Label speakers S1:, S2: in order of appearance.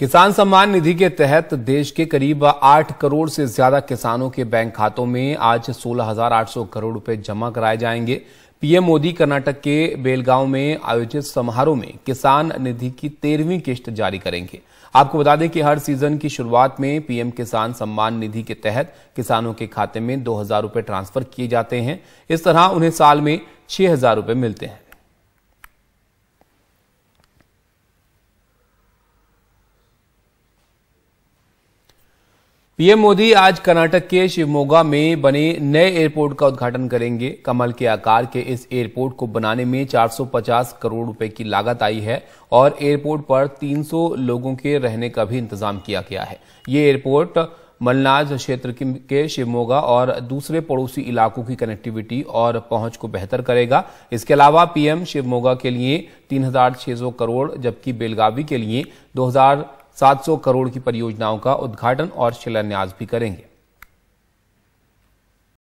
S1: किसान सम्मान निधि के तहत देश के करीब 8 करोड़ से ज्यादा किसानों के बैंक खातों में आज 16,800 करोड़ रुपए जमा कराए जाएंगे पीएम मोदी कर्नाटक के बेलगांव में आयोजित समारोह में किसान निधि की तेरहवीं किश्त जारी करेंगे आपको बता दें कि हर सीजन की शुरुआत में पीएम किसान सम्मान निधि के तहत किसानों के खाते में दो हजार ट्रांसफर किए जाते हैं इस तरह उन्हें साल में छह हजार मिलते हैं पीएम मोदी आज कर्नाटक के शिवमोगा में बने नए एयरपोर्ट का उद्घाटन करेंगे कमल के आकार के इस एयरपोर्ट को बनाने में 450 करोड़ रुपए की लागत आई है और एयरपोर्ट पर 300 लोगों के रहने का भी इंतजाम किया गया है ये एयरपोर्ट मलनाज क्षेत्र के शिवमोगा और दूसरे पड़ोसी इलाकों की कनेक्टिविटी और पहुंच को बेहतर करेगा इसके अलावा पीएम शिवमोगा के लिए तीन करोड़ जबकि बेलगावी के लिए दो 700 करोड़ की परियोजनाओं का उद्घाटन और शिलान्यास भी करेंगे